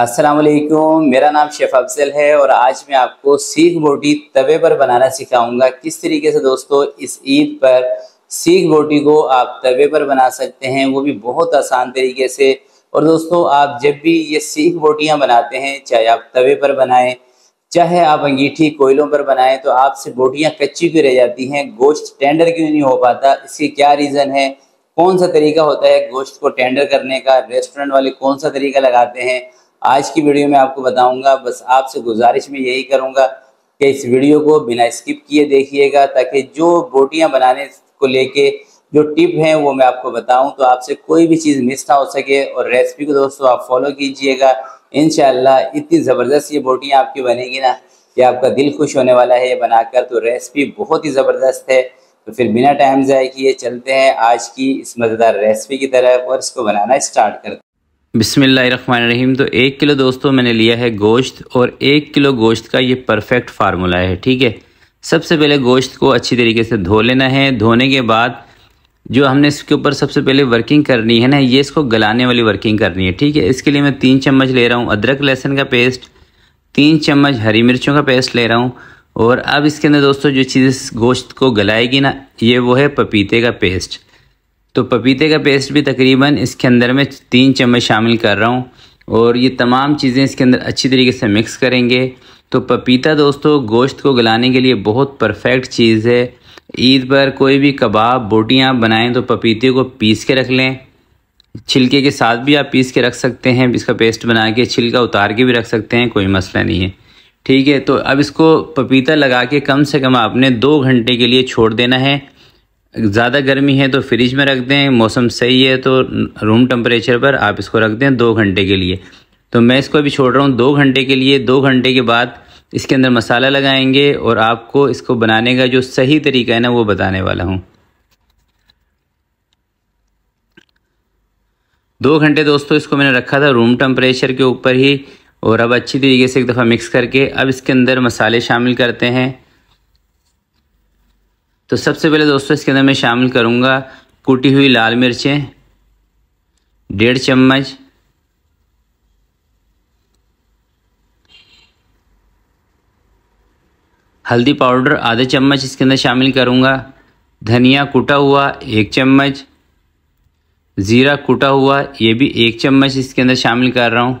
असलकुम मेरा नाम शेफ़ अफजल है और आज मैं आपको सीख बोटी तवे पर बनाना सिखाऊंगा किस तरीके से दोस्तों इस ईद पर सीख बोटी को आप तवे पर बना सकते हैं वो भी बहुत आसान तरीके से और दोस्तों आप जब भी ये सीख बोटियाँ बनाते हैं चाहे आप तवे पर बनाएं चाहे आप अंगीठी कोयलों पर बनाएं तो आपसे बोटियाँ कच्ची क्यों रह जाती हैं गोश्त टेंडर क्यों नहीं हो पाता इसके क्या रीज़न है कौन सा तरीका होता है गोश्त को टेंडर करने का रेस्टोरेंट वाले कौन सा तरीका लगाते हैं आज की वीडियो में आपको बताऊंगा बस आपसे गुजारिश में यही करूंगा कि इस वीडियो को बिना स्किप किए देखिएगा ताकि जो बोटियां बनाने को लेके जो टिप हैं वो मैं आपको बताऊं तो आपसे कोई भी चीज़ मिस ना हो सके और रेसिपी को दोस्तों आप फॉलो कीजिएगा इन इतनी ज़बरदस्त ये बोटियाँ आपकी बनेगी ना कि आपका दिल खुश होने वाला है ये बनाकर तो रेसिपी बहुत ही ज़बरदस्त है तो फिर बिना टाइम जाए किए चलते हैं आज की इस मज़ेदार रेसिपी की तरफ और इसको बनाना स्टार्ट करते हैं बिसमीम तो एक किलो दोस्तों मैंने लिया है गोश्त और एक किलो गोश्त का ये परफेक्ट फार्मूला है ठीक है सबसे पहले गोश्त को अच्छी तरीके से धो लेना है धोने के बाद जो हमने इसके ऊपर सबसे पहले वर्किंग करनी है ना ये इसको गलाने वाली वर्किंग करनी है ठीक है इसके लिए मैं तीन चम्मच ले रहा हूँ अदरक लहसुन का पेस्ट तीन चम्मच हरी मिर्चों का पेस्ट ले रहा हूँ और अब इसके अंदर दोस्तों जो चीज़ गोश्त को गलाएगी ना ये वो है पपीते का पेस्ट तो पपीते का पेस्ट भी तकरीबन इसके अंदर मैं तीन चम्मच शामिल कर रहा हूँ और ये तमाम चीज़ें इसके अंदर अच्छी तरीके से मिक्स करेंगे तो पपीता दोस्तों गोश्त को गलाने के लिए बहुत परफेक्ट चीज़ है ईद पर कोई भी कबाब बोटियाँ बनाएं तो पपीते को पीस के रख लें छिलके के साथ भी आप पीस के रख सकते हैं इसका पेस्ट बना के छिलका उतार के भी रख सकते हैं कोई मसला नहीं है ठीक है तो अब इसको पपीता लगा के कम से कम आपने दो घंटे के लिए छोड़ देना है ज़्यादा गर्मी है तो फ्रिज में रख दें मौसम सही है तो रूम टेम्परेचर पर आप इसको रख दें दो घंटे के लिए तो मैं इसको अभी छोड़ रहा हूँ दो घंटे के लिए दो घंटे के बाद इसके अंदर मसाला लगाएंगे और आपको इसको बनाने का जो सही तरीका है ना वो बताने वाला हूँ दो घंटे दोस्तों इसको मैंने रखा था रूम टेम्परेचर के ऊपर ही और अब अच्छी तरीके से एक दफ़ा मिक्स करके अब इसके अंदर मसाले शामिल करते हैं तो सबसे पहले दोस्तों इसके अंदर मैं शामिल करूँगा कूटी हुई लाल मिर्चें डेढ़ चम्मच हल्दी पाउडर आधे चम्मच इसके अंदर शामिल करूँगा धनिया कुटा हुआ एक चम्मच ज़ीरा कुटा हुआ ये भी एक चम्मच इसके अंदर शामिल कर रहा हूँ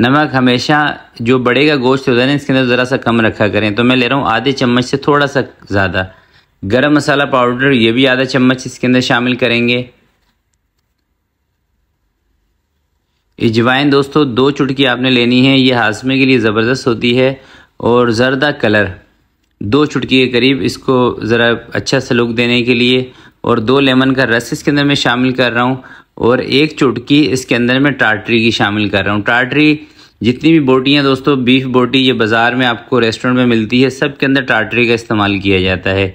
नमक हमेशा जो बड़े का गोश्त होता है ना इसके अंदर ज़रा सा कम रखा करें तो मैं ले रहा हूँ आधे चम्मच से थोड़ा सा ज़्यादा गरम मसाला पाउडर ये भी आधा चम्मच इसके अंदर शामिल करेंगे इजवाइन दोस्तों दो चुटकी आपने लेनी है ये हाजमे के लिए ज़बरदस्त होती है और जरदा कलर दो चुटकी के करीब इसको ज़रा अच्छा सलूक देने के लिए और दो लेमन का रस इसके अंदर मैं शामिल कर रहा हूँ और एक चुटकी इसके अंदर मैं टाटरी की शामिल कर रहा हूँ टाटरी जितनी भी बोटियाँ दोस्तों बीफ बोटी ये बाज़ार में आपको रेस्टोरेंट में मिलती है सब के अंदर टाटरी का इस्तेमाल किया जाता है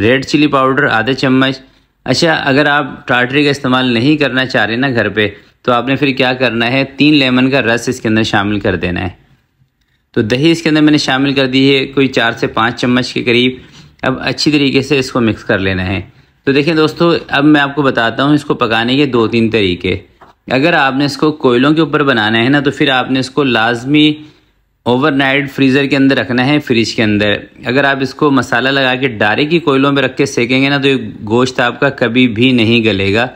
रेड चिली पाउडर आधा चम्मच अच्छा अगर आप टाटरी का इस्तेमाल नहीं करना चाह रहे ना घर पे तो आपने फिर क्या करना है तीन लेमन का रस इसके अंदर शामिल कर देना है तो दही इसके अंदर मैंने शामिल कर दी है कोई चार से पाँच चम्मच के करीब अब अच्छी तरीके से इसको मिक्स कर लेना है तो देखिए दोस्तों अब मैं आपको बताता हूँ इसको पकाने के दो तीन तरीके अगर आपने इसको कोयलों के ऊपर बनाना है ना तो फिर आपने इसको लाजमी ओवरनाइट फ्रीज़र के अंदर रखना है फ्रिज के अंदर अगर आप इसको मसाला लगा के डारे ही कोयलों में रख के सेकेंगे ना तो ये गोश्त आपका कभी भी नहीं गलेगा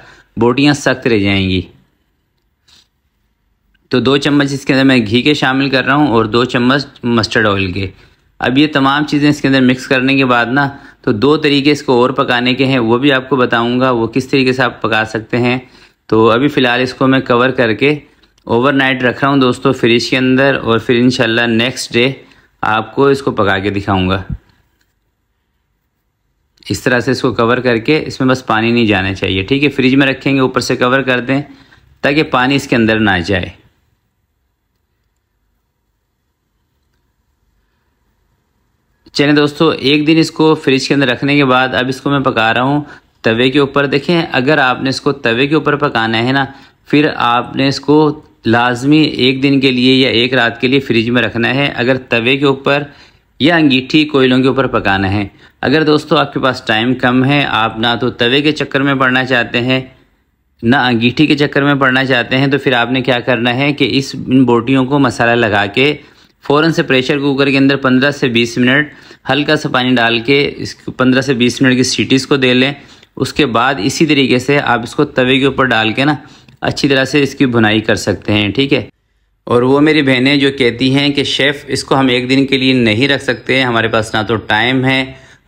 बोटियाँ सख्त रह जाएंगी तो दो चम्मच इसके अंदर मैं घी के शामिल कर रहा हूँ और दो चम्मच मस्टर्ड ऑयल के अब ये तमाम चीज़ें इसके अंदर मिक्स करने के बाद ना तो दो तरीके इसको और पकाने के हैं वो भी आपको बताऊँगा वो किस तरीके से आप पका सकते हैं तो अभी फ़िलहाल इसको मैं कवर करके ओवरनाइट रख रहा हूँ दोस्तों फ्रिज के अंदर और फिर इन नेक्स्ट डे आपको इसको पका के दिखाऊँगा इस तरह से इसको कवर करके इसमें बस पानी नहीं जाना चाहिए ठीक है फ्रिज में रखेंगे ऊपर से कवर कर दें ताकि पानी इसके अंदर ना जाए चलें दोस्तों एक दिन इसको फ्रिज के अंदर रखने के बाद अब इसको मैं पका रहा हूँ तवे के ऊपर देखें अगर आपने इसको तवे के ऊपर पकाना है ना फिर आपने इसको लाजमी एक दिन के लिए या एक रात के लिए फ्रिज में रखना है अगर तवे के ऊपर या अंगीठी कोयलों के ऊपर पकाना है अगर दोस्तों आपके पास टाइम कम है आप ना तो तवे के चक्कर में पड़ना चाहते हैं ना अंगीठी के चक्कर में पड़ना चाहते हैं तो फिर आपने क्या करना है कि इस इन बोटियों को मसाला लगा के फ़ौर से प्रेशर कुकर के अंदर 15 से 20 मिनट हल्का सा पानी डाल के इसको पंद्रह से 20 मिनट की सीटीज़ को दे लें उसके बाद इसी तरीके से आप इसको तवे के ऊपर डाल के ना अच्छी तरह से इसकी भुनाई कर सकते हैं ठीक है और वो मेरी बहनें जो कहती हैं कि शेफ़ इसको हम एक दिन के लिए नहीं रख सकते हमारे पास ना तो टाइम है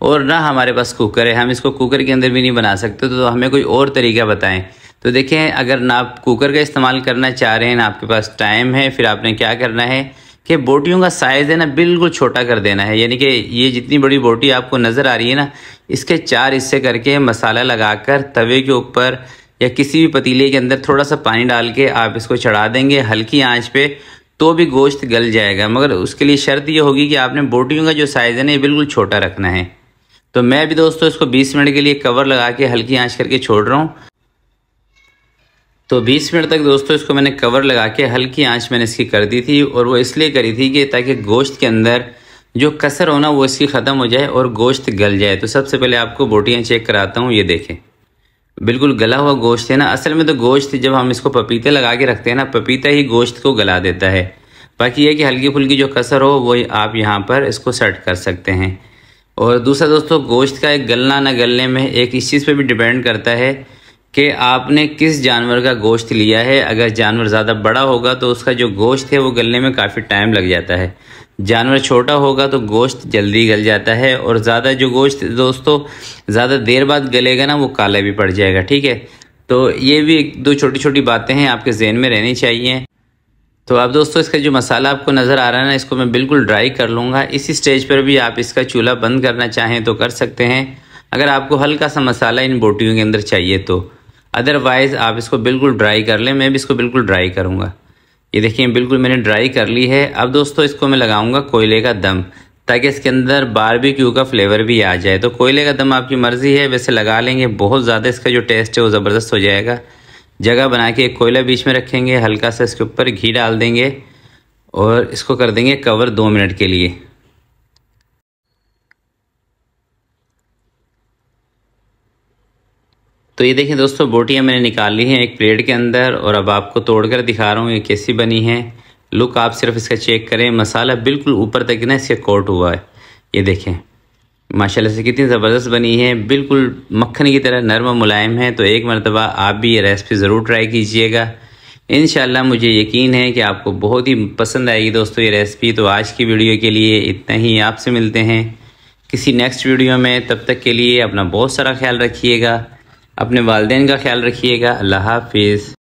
और ना हमारे पास कुकर है हम इसको कुकर के अंदर भी नहीं बना सकते तो, तो हमें कोई और तरीका बताएं तो देखें अगर ना आप कुकर का इस्तेमाल करना चाह रहे हैं ना आपके पास टाइम है फिर आपने क्या करना है कि बोटियों का साइज़ है ना बिल्कुल छोटा कर देना है यानी कि ये जितनी बड़ी बोटी आपको नज़र आ रही है ना इसके चार हिस्से करके मसाला लगाकर तवे के ऊपर या किसी भी पतीले के अंदर थोड़ा सा पानी डाल के आप इसको चढ़ा देंगे हल्की आंच पे तो भी गोश्त गल जाएगा मगर उसके लिए शर्त ये होगी कि आपने बोटियों का जो साइज़ है ना ये बिल्कुल छोटा रखना है तो मैं भी दोस्तों इसको बीस मिनट के लिए कवर लगा के हल्की आँच करके छोड़ रहा हूँ तो 20 मिनट तक दोस्तों इसको मैंने कवर लगा के हल्की आंच मैंने इसकी कर दी थी और वो इसलिए करी थी कि ताकि गोश्त के अंदर जो कसर होना वो इसकी ख़त्म हो जाए और गोश्त गल जाए तो सबसे पहले आपको बोटियाँ चेक कराता हूँ ये देखें बिल्कुल गला हुआ गोश्त है ना असल में तो गोश्त जब हम इसको पपीते लगा के रखते हैं ना पपीता ही गोश्त को गला देता है बाकी यह कि हल्की फुल्की जो कसर हो वो आप यहाँ पर इसको सेट कर सकते हैं और दूसरा दोस्तों गोश्त का एक गलना ना गलने में एक इस चीज़ पर भी डिपेंड करता है कि आपने किस जानवर का गोश्त लिया है अगर जानवर ज़्यादा बड़ा होगा तो उसका जो गोश्त है वो गलने में काफ़ी टाइम लग जाता है जानवर छोटा होगा तो गोश्त जल्दी गल जाता है और ज़्यादा जो गोश्त दोस्तों ज़्यादा देर बाद गलेगा ना वो काला भी पड़ जाएगा ठीक है तो ये भी एक दो छोटी छोटी बातें हैं आपके जहन में रहनी चाहिए तो अब दोस्तों इसका जो मसाला आपको नज़र आ रहा है ना इसको मैं बिल्कुल ड्राई कर लूँगा इसी स्टेज पर भी आप इसका चूल्हा बंद करना चाहें तो कर सकते हैं अगर आपको हल्का सा मसाला इन बोटियों के अंदर चाहिए तो अदरवाइज़ आप इसको बिल्कुल ड्राई कर लें मैं भी इसको बिल्कुल ड्राई करूँगा ये देखिए बिल्कुल मैंने ड्राई कर ली है अब दोस्तों इसको मैं लगाऊंगा कोयले का दम ताकि इसके अंदर बारबेक्यू का फ्लेवर भी आ जाए तो कोयले का दम आपकी मर्ज़ी है वैसे लगा लेंगे बहुत ज़्यादा इसका जो टेस्ट है वो ज़बरदस्त हो जाएगा जगह बना के एक कोयला बीच में रखेंगे हल्का सा इसके ऊपर घी डाल देंगे और इसको कर देंगे कवर दो मिनट के लिए तो ये देखिए दोस्तों बोटियाँ मैंने निकाल ली हैं एक प्लेट के अंदर और अब आपको तोड़कर दिखा रहा हूँ ये कैसी बनी है लुक आप सिर्फ इसका चेक करें मसाला बिल्कुल ऊपर तक ना इसका कोट हुआ है ये देखें माशाल्लाह से कितनी ज़बरदस्त बनी है बिल्कुल मक्खन की तरह नरम मुलायम है तो एक मरतबा आप भी ये रेसिपी ज़रूर ट्राई कीजिएगा इन मुझे यकीन है कि आपको बहुत ही पसंद आएगी दोस्तों ये रेसिपी तो आज की वीडियो के लिए इतना ही आपसे मिलते हैं किसी नेक्स्ट वीडियो में तब तक के लिए अपना बहुत सारा ख्याल रखिएगा अपने वालदेन का ख्याल रखिएगा अल्लाह हाफिज़